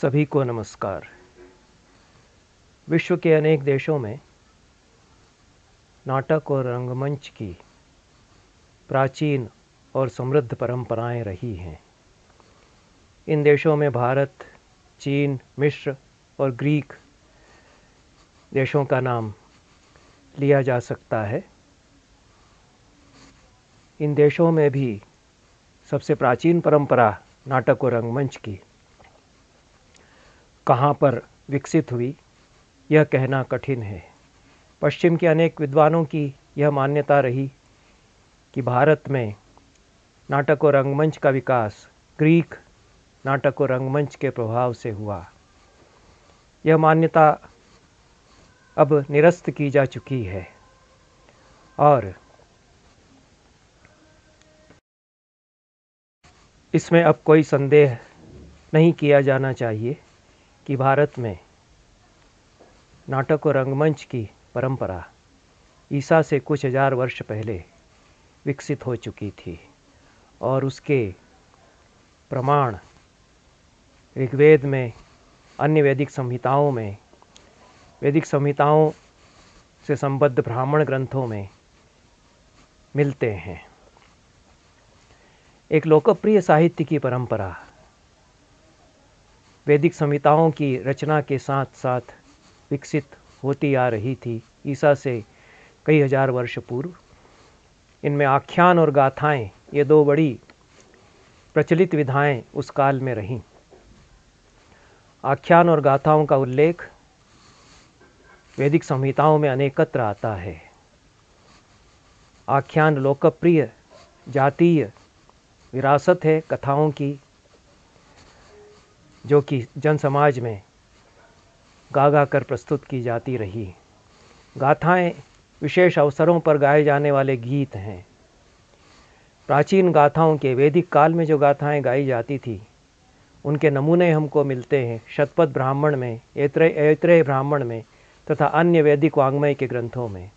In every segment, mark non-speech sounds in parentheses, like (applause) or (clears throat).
सभी को नमस्कार विश्व के अनेक देशों में नाटक और रंगमंच की प्राचीन और समृद्ध परंपराएं रही हैं इन देशों में भारत चीन मिश्र और ग्रीक देशों का नाम लिया जा सकता है इन देशों में भी सबसे प्राचीन परंपरा नाटक और रंगमंच की कहाँ पर विकसित हुई यह कहना कठिन है पश्चिम के अनेक विद्वानों की यह मान्यता रही कि भारत में नाटक और रंगमंच का विकास ग्रीक नाटक और रंगमंच के प्रभाव से हुआ यह मान्यता अब निरस्त की जा चुकी है और इसमें अब कोई संदेह नहीं किया जाना चाहिए कि भारत में नाटक और रंगमंच की परंपरा ईसा से कुछ हज़ार वर्ष पहले विकसित हो चुकी थी और उसके प्रमाण ऋग्वेद में अन्य वैदिक संहिताओं में वैदिक संहिताओं से संबद्ध ब्राह्मण ग्रंथों में मिलते हैं एक लोकप्रिय साहित्य की परंपरा वैदिक संहिताओं की रचना के साथ साथ विकसित होती आ रही थी ईसा से कई हज़ार वर्ष पूर्व इनमें आख्यान और गाथाएं ये दो बड़ी प्रचलित विधाएं उस काल में रहीं आख्यान और गाथाओं का उल्लेख वैदिक संहिताओं में अनेकत्र आता है आख्यान लोकप्रिय जातीय विरासत है कथाओं की जो कि जन समाज में गा गा कर प्रस्तुत की जाती रही गाथाएं विशेष अवसरों पर गाए जाने वाले गीत हैं प्राचीन गाथाओं के वैदिक काल में जो गाथाएं गाई जाती थी उनके नमूने हमको मिलते हैं शतपथ ब्राह्मण में ऐत्रेय ऐत्रेय ब्राह्मण में तथा अन्य वैदिक वाङ्मय के ग्रंथों में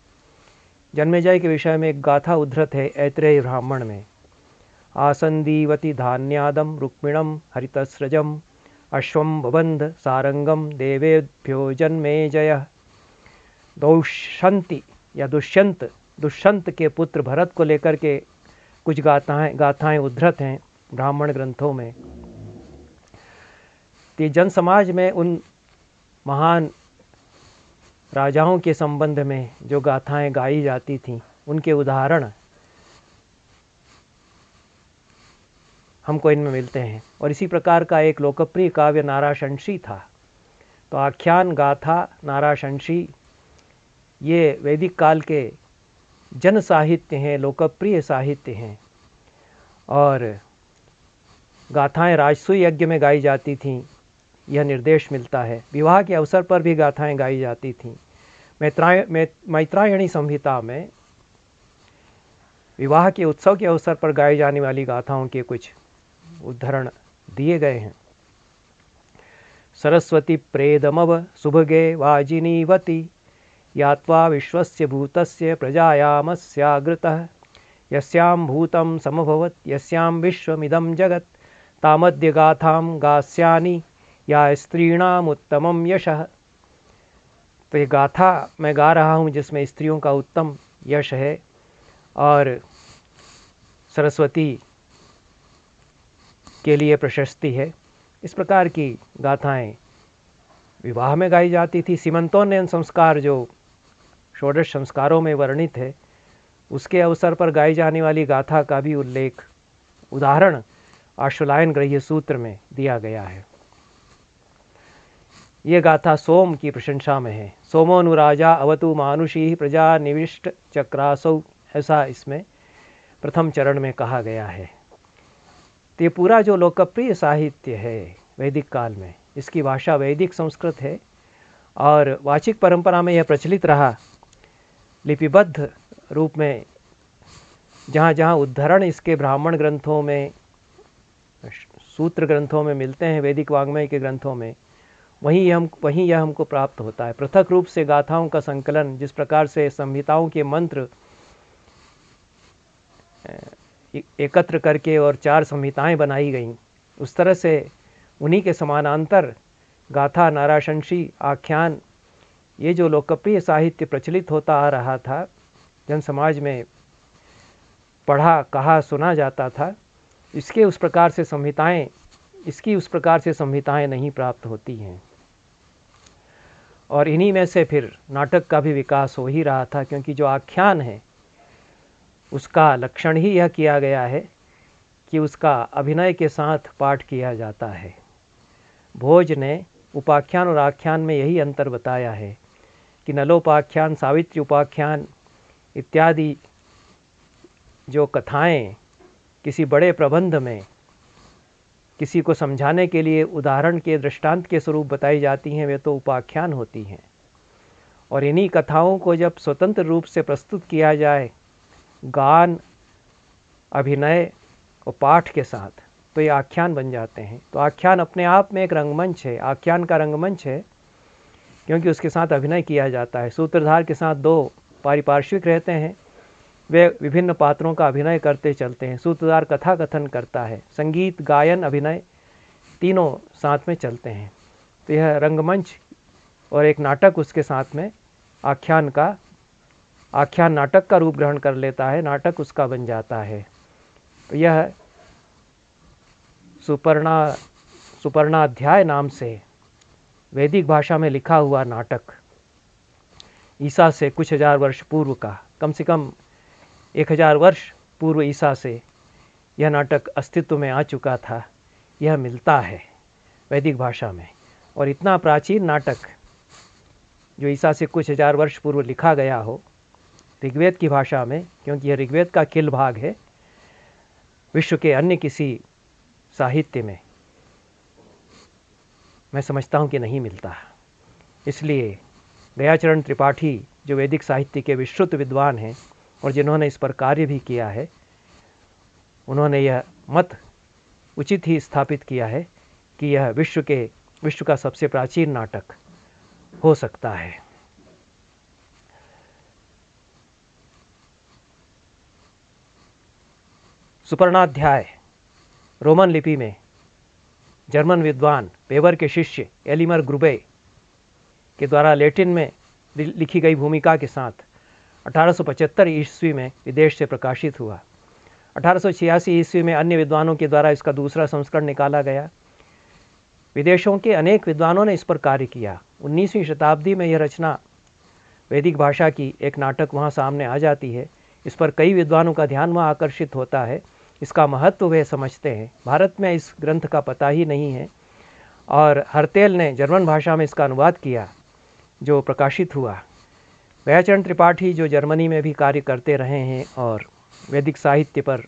जन्मेजय के विषय में एक गाथा उद्धृत है ऐत्रेय ब्राह्मण में आसंदीवती धान्यादम रुक्मिणम हरितस्रजम अश्वम्भुबन्ध सारङ्गं देवेभ्यो जन्मे जय दौशंति या दुष्यंत दुष्यंत के पुत्र भरत को लेकर के कुछ गाथाएं गाथाएं उद्धृत हैं ब्राह्मण ग्रंथों में तो जन समाज में उन महान राजाओं के संबंध में जो गाथाएं गाई जाती थीं उनके उदाहरण हमको इनमें मिलते हैं और इसी प्रकार का एक लोकप्रिय काव्य नाराशंशी था तो आख्यान गाथा नाराशंशी ये वैदिक काल के जन साहित्य हैं लोकप्रिय साहित्य हैं और गाथाएं राजसूय यज्ञ में गाई जाती थीं यह निर्देश मिलता है विवाह के अवसर पर भी गाथाएं गाई जाती थीं मैत्राय मैत्रायणी संहिता में विवाह के उत्सव के अवसर पर गाई जाने वाली गाथाओं के कुछ उद्धरण दिए गए हैं सरस्वती प्रेदमव सुभगे वाजिनीवती यात्वा विश्वस्य भूतस्य प्रजायामस्यागृतः यस्याम भूतम समभवत यस्याम विश्वमिदं जगत तामद्य गाथा गास्यानि या उत्तम यश तो ये गाथा मैं गा रहा हूँ जिसमें स्त्रियों का उत्तम यश है और सरस्वती के लिए प्रशस्ति है इस प्रकार की गाथाएं विवाह में गाई जाती थी सीमंतोन्नयन संस्कार जो षोडश संस्कारों में वर्णित है उसके अवसर पर गाई जाने वाली गाथा का भी उल्लेख उदाहरण आशुलायन गृह सूत्र में दिया गया है ये गाथा सोम की प्रशंसा में है सोमोनुराजा अवतु मानुषी प्रजा निविष्ट चक्रासो ऐसा इसमें प्रथम चरण में कहा गया है तो ये पूरा जो लोकप्रिय साहित्य है वैदिक काल में इसकी भाषा वैदिक संस्कृत है और वाचिक परंपरा में यह प्रचलित रहा लिपिबद्ध रूप में जहाँ जहाँ उद्धरण इसके ब्राह्मण ग्रंथों में सूत्र ग्रंथों में मिलते हैं वैदिक वाग्मय के ग्रंथों में वहीं हम वहीं यह हमको प्राप्त होता है पृथक रूप से गाथाओं का संकलन जिस प्रकार से संहिताओं के मंत्र एकत्र करके और चार संहिताएं बनाई गईं उस तरह से उन्हीं के समानांतर गाथा नाराशंशी आख्यान ये जो लोकप्रिय साहित्य प्रचलित होता आ रहा था जन समाज में पढ़ा कहा सुना जाता था इसके उस प्रकार से संहिताएं इसकी उस प्रकार से संहिताएं नहीं प्राप्त होती हैं और इन्हीं में से फिर नाटक का भी विकास हो ही रहा था क्योंकि जो आख्यान है उसका लक्षण ही यह किया गया है कि उसका अभिनय के साथ पाठ किया जाता है भोज ने उपाख्यान और आख्यान में यही अंतर बताया है कि नलोपाख्यान सावित्री उपाख्यान इत्यादि जो कथाएं किसी बड़े प्रबंध में किसी को समझाने के लिए उदाहरण के दृष्टांत के स्वरूप बताई जाती हैं वे तो उपाख्यान होती हैं और इन्हीं कथाओं को जब स्वतंत्र रूप से प्रस्तुत किया जाए गान अभिनय और पाठ के साथ तो ये आख्यान बन जाते हैं तो आख्यान अपने आप में एक रंगमंच है आख्यान का रंगमंच है क्योंकि उसके साथ अभिनय किया जाता है सूत्रधार के साथ दो पारिपार्श्विक रहते हैं वे विभिन्न पात्रों का अभिनय करते चलते हैं सूत्रधार कथा कथन करता है संगीत गायन अभिनय तीनों साथ में चलते हैं तो यह रंगमंच और एक नाटक उसके साथ में आख्यान का आख्यान नाटक का रूप ग्रहण कर लेता है नाटक उसका बन जाता है यह सुपर्णा सुपर्णाध्याय नाम से वैदिक भाषा में लिखा हुआ नाटक ईसा से कुछ हज़ार वर्ष पूर्व का कम से कम एक हज़ार वर्ष पूर्व ईसा से यह नाटक अस्तित्व में आ चुका था यह मिलता है वैदिक भाषा में और इतना प्राचीन नाटक जो ईसा से कुछ हज़ार वर्ष पूर्व लिखा गया हो ऋग्वेद की भाषा में क्योंकि यह ऋग्वेद का किल भाग है विश्व के अन्य किसी साहित्य में मैं समझता हूँ कि नहीं मिलता इसलिए दयाचरण त्रिपाठी जो वैदिक साहित्य के विश्रुत विद्वान हैं और जिन्होंने इस पर कार्य भी किया है उन्होंने यह मत उचित ही स्थापित किया है कि यह विश्व के विश्व का सबसे प्राचीन नाटक हो सकता है सुपर्णाध्याय रोमन लिपि में जर्मन विद्वान पेवर के शिष्य एलिमर ग्रुबे के द्वारा लेटिन में लिखी गई भूमिका के साथ 1875 ईस्वी में विदेश से प्रकाशित हुआ 1886 ईस्वी में अन्य विद्वानों के द्वारा इसका दूसरा संस्करण निकाला गया विदेशों के अनेक विद्वानों ने इस पर कार्य किया 19वीं शताब्दी में यह रचना वैदिक भाषा की एक नाटक वहाँ सामने आ जाती है इस पर कई विद्वानों का ध्यान वहाँ आकर्षित होता है इसका महत्व वे समझते हैं भारत में इस ग्रंथ का पता ही नहीं है और हरतेल ने जर्मन भाषा में इसका अनुवाद किया जो प्रकाशित हुआ व्याचरण त्रिपाठी जो जर्मनी में भी कार्य करते रहे हैं और वैदिक साहित्य पर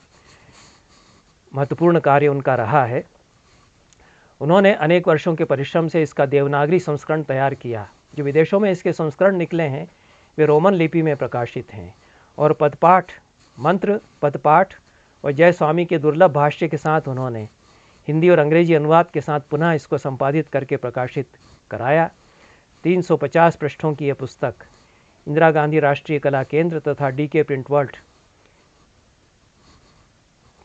महत्वपूर्ण कार्य उनका रहा है उन्होंने अनेक वर्षों के परिश्रम से इसका देवनागरी संस्करण तैयार किया जो विदेशों में इसके संस्करण निकले हैं वे रोमन लिपि में प्रकाशित हैं और पदपाठ मंत्र पदपाठ और जय स्वामी के दुर्लभ भाष्य के साथ उन्होंने हिंदी और अंग्रेजी अनुवाद के साथ पुनः इसको संपादित करके प्रकाशित कराया 350 पृष्ठों की यह पुस्तक इंदिरा गांधी राष्ट्रीय कला केंद्र तथा डी के प्रिंट वर्ल्ड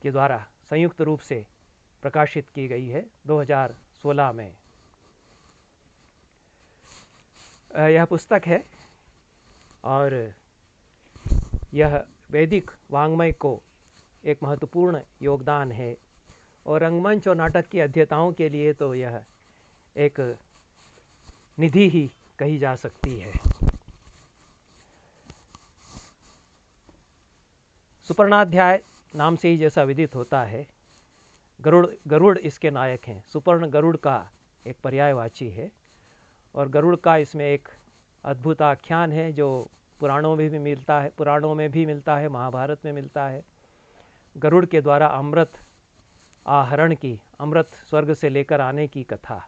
के द्वारा संयुक्त रूप से प्रकाशित की गई है 2016 में यह पुस्तक है और यह वैदिक वांग्मय को एक महत्वपूर्ण योगदान है और रंगमंच और नाटक की अध्यताओं के लिए तो यह एक निधि ही कही जा सकती है सुपर्णाध्याय नाम से ही जैसा विदित होता है गरुड़ गरुड़ इसके नायक हैं सुपर्ण गरुड़ का एक पर्यायवाची है और गरुड़ का इसमें एक अद्भुत आख्यान है जो पुराणों में भी मिलता है पुराणों में भी मिलता है महाभारत में मिलता है गरुड़ के द्वारा अमृत आहरण की अमृत स्वर्ग से लेकर आने की कथा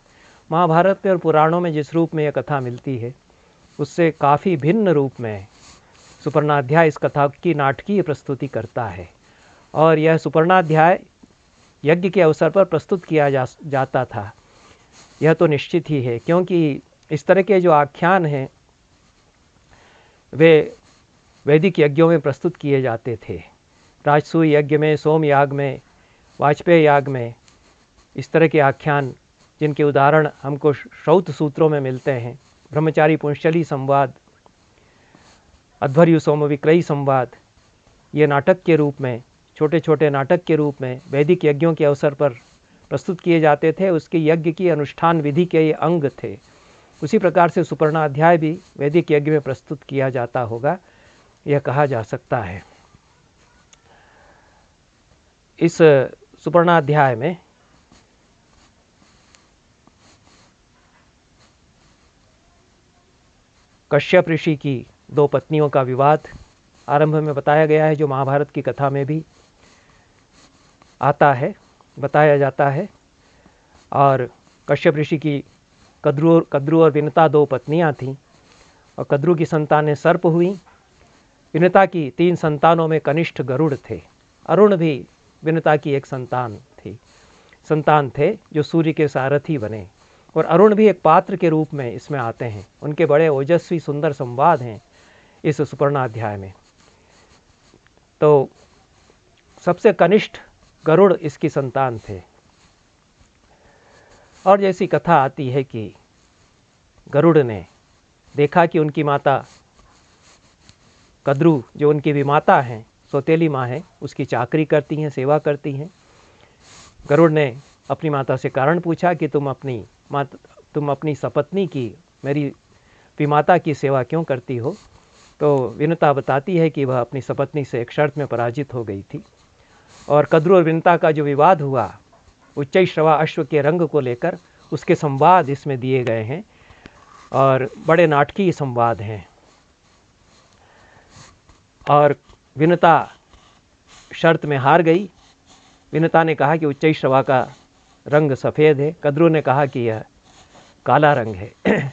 महाभारत में और पुराणों में जिस रूप में यह कथा मिलती है उससे काफ़ी भिन्न रूप में सुपर्णाध्याय इस कथा की नाटकीय प्रस्तुति करता है और यह सुपर्णाध्याय यज्ञ के अवसर पर प्रस्तुत किया जा जाता था यह तो निश्चित ही है क्योंकि इस तरह के जो आख्यान हैं वे वैदिक यज्ञों में प्रस्तुत किए जाते थे राजसूय यज्ञ में सोम याग में वाजपेय याग में इस तरह के आख्यान जिनके उदाहरण हमको श्रौत सूत्रों में मिलते हैं ब्रह्मचारी पुंशली संवाद अध्वर्यु सोम विक्रयी संवाद ये नाटक के रूप में छोटे छोटे नाटक के रूप में वैदिक यज्ञों के अवसर पर प्रस्तुत किए जाते थे उसके यज्ञ की अनुष्ठान विधि के ये अंग थे उसी प्रकार से सुपर्णाध्याय भी वैदिक यज्ञ में प्रस्तुत किया जाता होगा यह कहा जा सकता है इस सुपर्णाध्याय में कश्यप ऋषि की दो पत्नियों का विवाद आरंभ में बताया गया है जो महाभारत की कथा में भी आता है बताया जाता है और कश्यप ऋषि की कद्रु और कद्रु और विनता दो पत्नियां थीं और कद्रु की संतानें सर्प हुई विनता की तीन संतानों में कनिष्ठ गरुड़ थे अरुण भी विनता की एक संतान थी संतान थे जो सूर्य के सारथी बने और अरुण भी एक पात्र के रूप में इसमें आते हैं उनके बड़े ओजस्वी सुंदर संवाद हैं इस सुपर्णाध्याय में तो सबसे कनिष्ठ गरुड़ इसकी संतान थे और जैसी कथा आती है कि गरुड़ ने देखा कि उनकी माता कद्रू जो उनकी भी माता हैं सौतेली माँ है उसकी चाकरी करती हैं सेवा करती हैं गरुड़ ने अपनी माता से कारण पूछा कि तुम अपनी मात तुम अपनी सपत्नी की मेरी विमाता की सेवा क्यों करती हो तो विनता बताती है कि वह अपनी सपत्नी से एक शर्त में पराजित हो गई थी और कद्रू और विनता का जो विवाद हुआ उच्च श्रवा अश्व के रंग को लेकर उसके संवाद इसमें दिए गए हैं और बड़े नाटकीय संवाद हैं और विनता शर्त में हार गई विनता ने कहा कि उच्च सभा का रंग सफ़ेद है कद्रू ने कहा कि यह काला रंग है (clears throat)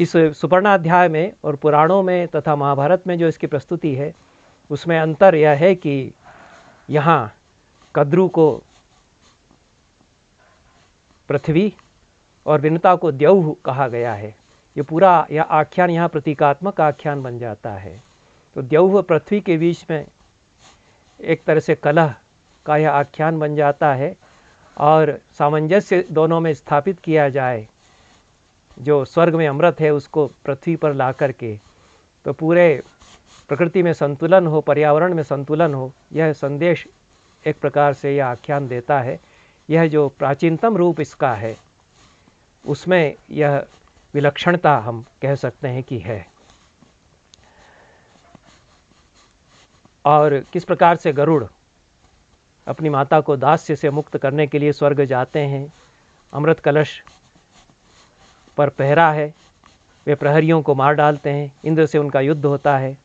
इस सुपर्णाध्याय में और पुराणों में तथा महाभारत में जो इसकी प्रस्तुति है उसमें अंतर यह है कि यहाँ कद्रू को पृथ्वी और विनता को देव कहा गया है ये पूरा यह आख्यान यहाँ प्रतीकात्मक आख्यान बन जाता है तो देव व पृथ्वी के बीच में एक तरह से कला का यह आख्यान बन जाता है और सामंजस्य दोनों में स्थापित किया जाए जो स्वर्ग में अमृत है उसको पृथ्वी पर ला कर के तो पूरे प्रकृति में संतुलन हो पर्यावरण में संतुलन हो यह संदेश एक प्रकार से यह आख्यान देता है यह जो प्राचीनतम रूप इसका है उसमें यह विलक्षणता हम कह सकते हैं कि है और किस प्रकार से गरुड़ अपनी माता को दास्य से मुक्त करने के लिए स्वर्ग जाते हैं अमृत कलश पर पहरा है वे प्रहरियों को मार डालते हैं इंद्र से उनका युद्ध होता है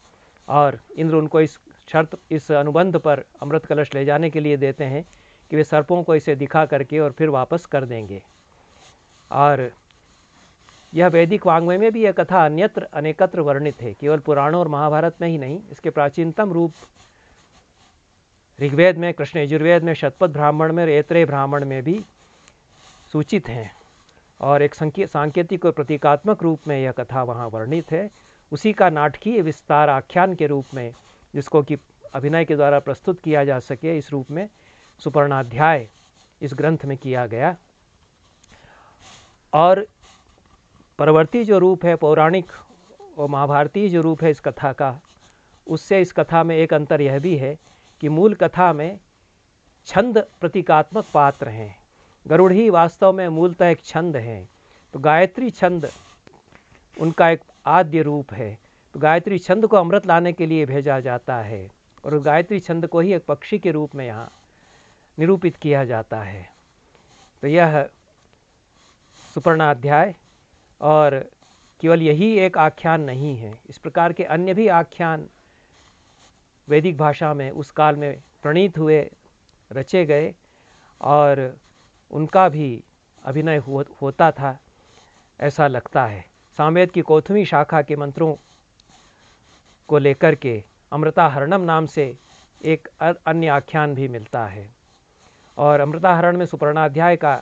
और इंद्र उनको इस शर्त इस अनुबंध पर अमृत कलश ले जाने के लिए देते हैं कि वे सर्पों को इसे दिखा करके और फिर वापस कर देंगे और यह वैदिक वांग्मय में भी यह कथा अन्यत्र अनेकत्र वर्णित है केवल पुराणों और महाभारत में ही नहीं इसके प्राचीनतम रूप ऋग्वेद में कृष्ण यजुर्वेद में शतपथ ब्राह्मण में और ऐत्रेय ब्राह्मण में भी सूचित हैं और एक सांकेतिक और प्रतीकात्मक रूप में यह कथा वहाँ वर्णित है उसी का नाटकीय विस्तार आख्यान के रूप में जिसको कि अभिनय के द्वारा प्रस्तुत किया जा सके इस रूप में सुपर्णाध्याय इस ग्रंथ में किया गया और परवर्ती जो रूप है पौराणिक और महाभारतीय जो रूप है इस कथा का उससे इस कथा में एक अंतर यह भी है कि मूल कथा में छंद प्रतीकात्मक पात्र हैं गरुड़ ही वास्तव में मूलतः एक छंद हैं तो गायत्री छंद उनका एक आद्य रूप है तो गायत्री छंद को अमृत लाने के लिए भेजा जाता है और उस गायत्री छंद को ही एक पक्षी के रूप में यहाँ निरूपित किया जाता है तो यह सुपर्णाध्याय और केवल यही एक आख्यान नहीं है इस प्रकार के अन्य भी आख्यान वैदिक भाषा में उस काल में प्रणीत हुए रचे गए और उनका भी अभिनय हो, होता था ऐसा लगता है सामवेद की कोथमी शाखा के मंत्रों को लेकर के अमृता हरणम नाम से एक अन्य आख्यान भी मिलता है और अमृता हरण में सुपर्णाध्याय का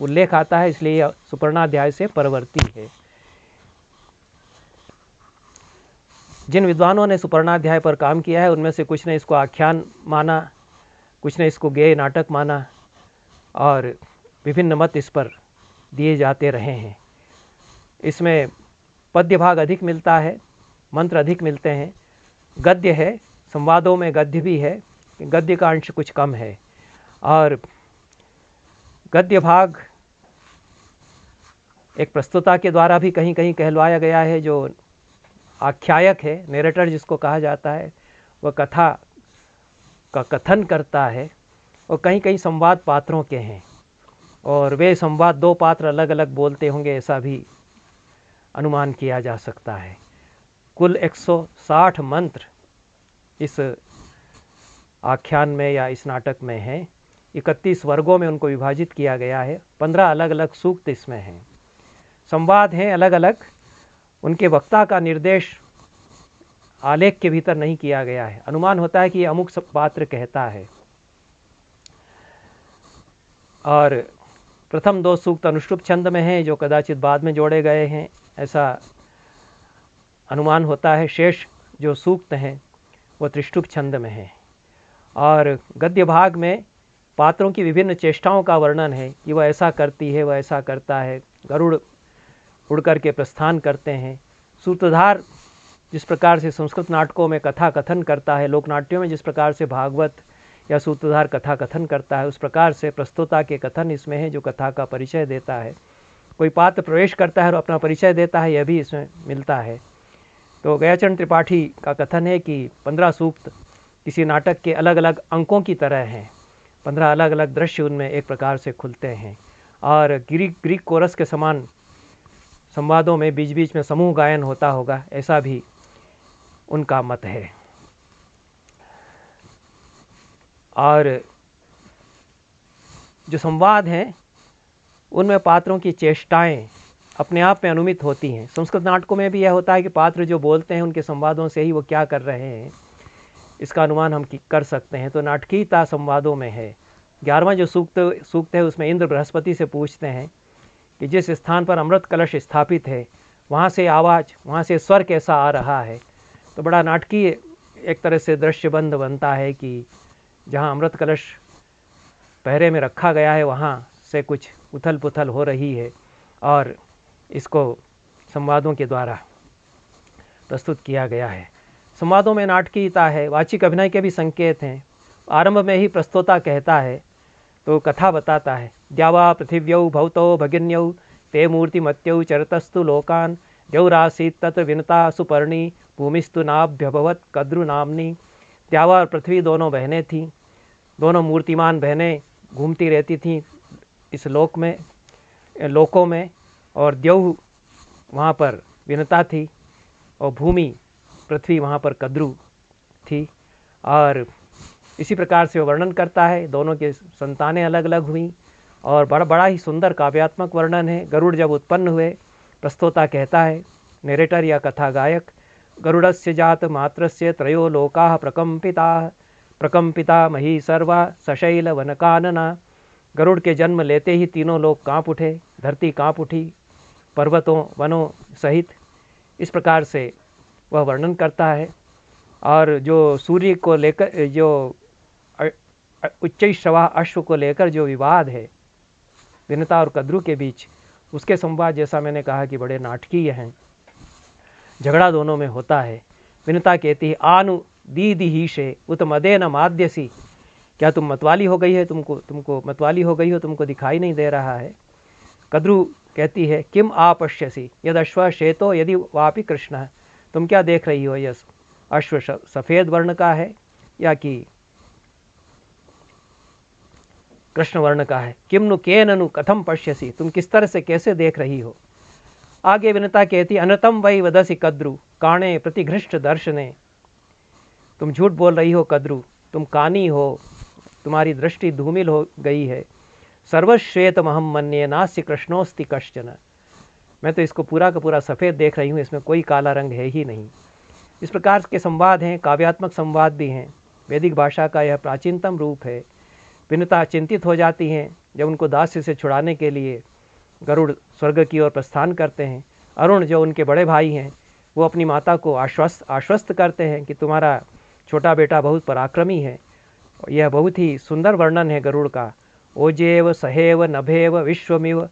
उल्लेख आता है इसलिए यह सुपर्णाध्याय से परवर्ती है जिन विद्वानों ने सुपर्णाध्याय पर काम किया है उनमें से कुछ ने इसको आख्यान माना कुछ ने इसको गेय नाटक माना और विभिन्न मत इस पर दिए जाते रहे हैं इसमें पद्य भाग अधिक मिलता है मंत्र अधिक मिलते हैं गद्य है संवादों में गद्य भी है गद्य का अंश कुछ कम है और गद्य भाग एक प्रस्तुता के द्वारा भी कहीं कहीं कहलवाया गया है जो आख्यायक है नेरेटर जिसको कहा जाता है वह कथा का कथन करता है और कहीं कहीं संवाद पात्रों के हैं और वे संवाद दो पात्र अलग अलग बोलते होंगे ऐसा भी अनुमान किया जा सकता है कुल 160 मंत्र इस आख्यान में या इस नाटक में हैं इकतीस वर्गों में उनको विभाजित किया गया है पंद्रह अलग अलग सूक्त इसमें हैं संवाद हैं अलग अलग उनके वक्ता का निर्देश आलेख के भीतर नहीं किया गया है अनुमान होता है कि ये अमुक पात्र कहता है और प्रथम दो सूक्त अनुष्टुप छंद में हैं जो कदाचित बाद में जोड़े गए हैं ऐसा अनुमान होता है शेष जो सूक्त हैं वो त्रिष्टुप छंद में हैं और गद्य भाग में पात्रों की विभिन्न चेष्टाओं का वर्णन है कि वह ऐसा करती है वह ऐसा करता है गरुड़ उड़ करके प्रस्थान करते हैं सूत्रधार जिस प्रकार से संस्कृत नाटकों में कथा कथन करता है लोकनाट्यों में जिस प्रकार से भागवत या सूत्रधार कथा कथन करता है उस प्रकार से प्रस्तुता के कथन इसमें है जो कथा का परिचय देता है कोई पात्र प्रवेश करता है और अपना परिचय देता है यह भी इसमें मिलता है तो गयाचरण त्रिपाठी का कथन है कि पंद्रह सूक्त किसी नाटक के अलग अलग अंकों की तरह हैं पंद्रह अलग अलग दृश्य उनमें एक प्रकार से खुलते हैं और ग्रीक ग्रीक कोरस के समान संवादों में बीच बीच में समूह गायन होता होगा ऐसा भी उनका मत है और जो संवाद हैं उनमें पात्रों की चेष्टाएं अपने आप में अनुमित होती हैं संस्कृत नाटकों में भी यह होता है कि पात्र जो बोलते हैं उनके संवादों से ही वो क्या कर रहे हैं इसका अनुमान हम कर सकते हैं तो नाटकीयता संवादों में है ग्यारहवा जो सूक्त सूक्त है उसमें इंद्र बृहस्पति से पूछते हैं कि जिस स्थान पर अमृत कलश स्थापित है वहाँ से आवाज़ वहाँ से स्वर कैसा आ रहा है तो बड़ा नाटकीय एक तरह से दृश्यबंध बनता है कि जहाँ अमृत कलश पहरे में रखा गया है वहाँ से कुछ उथल पुथल हो रही है और इसको संवादों के द्वारा प्रस्तुत किया गया है संवादों में नाटकीयता है वाचिक अभिनय के भी संकेत हैं आरंभ में ही प्रस्तोता कहता है तो कथा बताता है द्यावा पृथिव्यौ भौतौ भगिन्यौ ते मूर्तिमत्यौ चरतस्तु लोकान द्यौरासी तत् विनता सुपर्णी भूमिस्तु नाभ्यभवत कद्रु नामनी द्यावा और पृथ्वी दोनों बहनें थीं दोनों मूर्तिमान बहनें घूमती रहती थीं इस लोक में लोकों में और द्यौ वहाँ पर विनता थी और भूमि पृथ्वी वहाँ पर कद्रु थी और इसी प्रकार से वो वर्णन करता है दोनों के संतानें अलग अलग हुई और बड़ा बड़ा ही सुंदर काव्यात्मक वर्णन है गरुड़ जब उत्पन्न हुए प्रस्तोता कहता है नेरेटर या कथा गायक गरुड़ जात मात्र से त्रयो लोका प्रकंपिता प्रकंपिता मही सर्वा सशैल वनकानना गरुड़ के जन्म लेते ही तीनों लोग कांप उठे धरती कांप उठी पर्वतों वनों सहित इस प्रकार से वह वर्णन करता है और जो सूर्य को लेकर जो उच्च शवा अश्व को लेकर जो विवाद है विनता और कद्रु के बीच उसके संवाद जैसा मैंने कहा कि बड़े नाटकीय हैं झगड़ा दोनों में होता है विनता कहती है आनु दीदी ही से उत मदे न माद्यसी क्या तुम मतवाली हो गई है तुमको तुमको मतवाली हो गई हो तुमको दिखाई नहीं दे रहा है कद्रु कहती है किम आपश्यसी यद अश्व शेतो यदि वापि कृष्ण तुम क्या देख रही हो यह अश्व सफ़ेद वर्ण का है या कि कृष्ण वर्ण का है किम नु के ननु कथम पश्यसी तुम किस तरह से कैसे देख रही हो आगे विनता कहती अनतम वही वदसी कद्रु काणे प्रतिघृष्ट दर्शने तुम झूठ बोल रही हो कद्रु तुम कानी हो तुम्हारी दृष्टि धूमिल हो गई है सर्वश्वेत महम मन्य नास्य कृष्णोस्ति कश्चन मैं तो इसको पूरा का पूरा सफ़ेद देख रही हूँ इसमें कोई काला रंग है ही नहीं इस प्रकार के संवाद हैं काव्यात्मक संवाद भी हैं वैदिक भाषा का यह प्राचीनतम रूप है भिन्नता चिंतित हो जाती हैं जब उनको दास्य से छुड़ाने के लिए गरुड़ स्वर्ग की ओर प्रस्थान करते हैं अरुण जो उनके बड़े भाई हैं वो अपनी माता को आश्वस्त आश्वस्त करते हैं कि तुम्हारा छोटा बेटा बहुत पराक्रमी है यह बहुत ही सुंदर वर्णन है गरुड़ का ओजेव सहेव नभेव विश्वमिव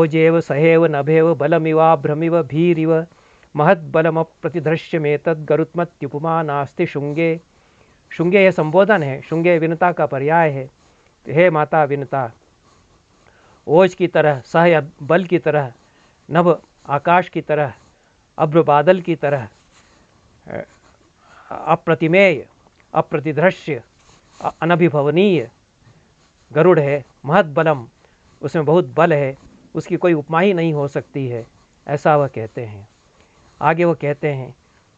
ओजेव सहेव नभेव बलमिवा भ्रमिव भीरिव प्रतिदृश्य में तद्गरुत्मत्युपमा नास्ति शुंगे शुंगे यह संबोधन है शुंगे विनता का पर्याय है हे माता विनता ओज की तरह सह बल की तरह नभ आकाश की तरह अभ्र बादल की तरह अप्रतिमेय अप्रतिदृश्य अनभिभवनीय गरुड़ है महत बलम उसमें बहुत बल है उसकी कोई उपमा ही नहीं हो सकती है ऐसा वह कहते हैं आगे वह कहते हैं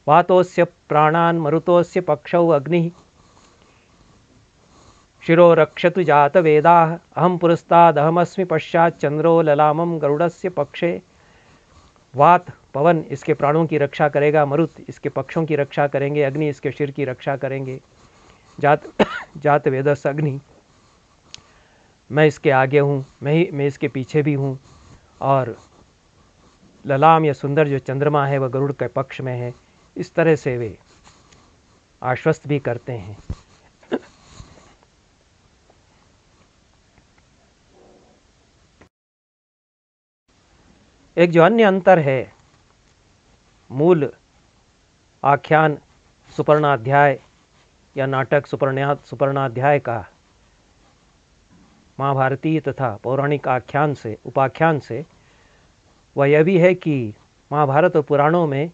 वातोस्य प्राणान मरुतोस्य पक्ष अग्नि शिरो रक्षतु जात वेदा अहम पुरस्ताद अहमस्मि पश्चात चंद्रो ललामम गरुड़स्य पक्षे वात पवन इसके प्राणों की रक्षा करेगा मरुत इसके पक्षों की रक्षा करेंगे अग्नि इसके शिर की रक्षा करेंगे जात (coughs) जात वेदस अग्नि मैं इसके आगे हूँ मैं ही मैं इसके पीछे भी हूँ और ललाम या सुंदर जो चंद्रमा है वह गरुड़ के पक्ष में है इस तरह से वे आश्वस्त भी करते हैं एक जो अन्य अंतर है मूल आख्यान सुपर्णाध्याय या नाटक सुपर्णा सुपर्णाध्याय का महाभारतीय तथा पौराणिक आख्यान से उपाख्यान से वह यह भी है कि महाभारत और पुराणों में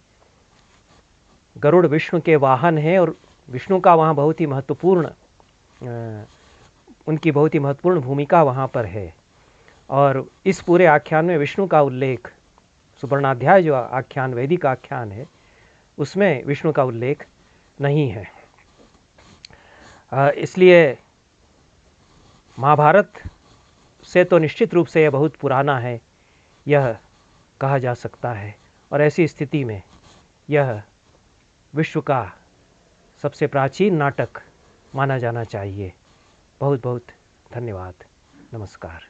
गरुड़ विष्णु के वाहन हैं और विष्णु का वहाँ बहुत ही महत्वपूर्ण उनकी बहुत ही महत्वपूर्ण भूमिका वहाँ पर है और इस पूरे आख्यान में विष्णु का उल्लेख सुवर्णाध्याय जो आख्यान वैदिक आख्यान है उसमें विष्णु का उल्लेख नहीं है इसलिए महाभारत से तो निश्चित रूप से यह बहुत पुराना है यह कहा जा सकता है और ऐसी स्थिति में यह विश्व का सबसे प्राचीन नाटक माना जाना चाहिए बहुत बहुत धन्यवाद नमस्कार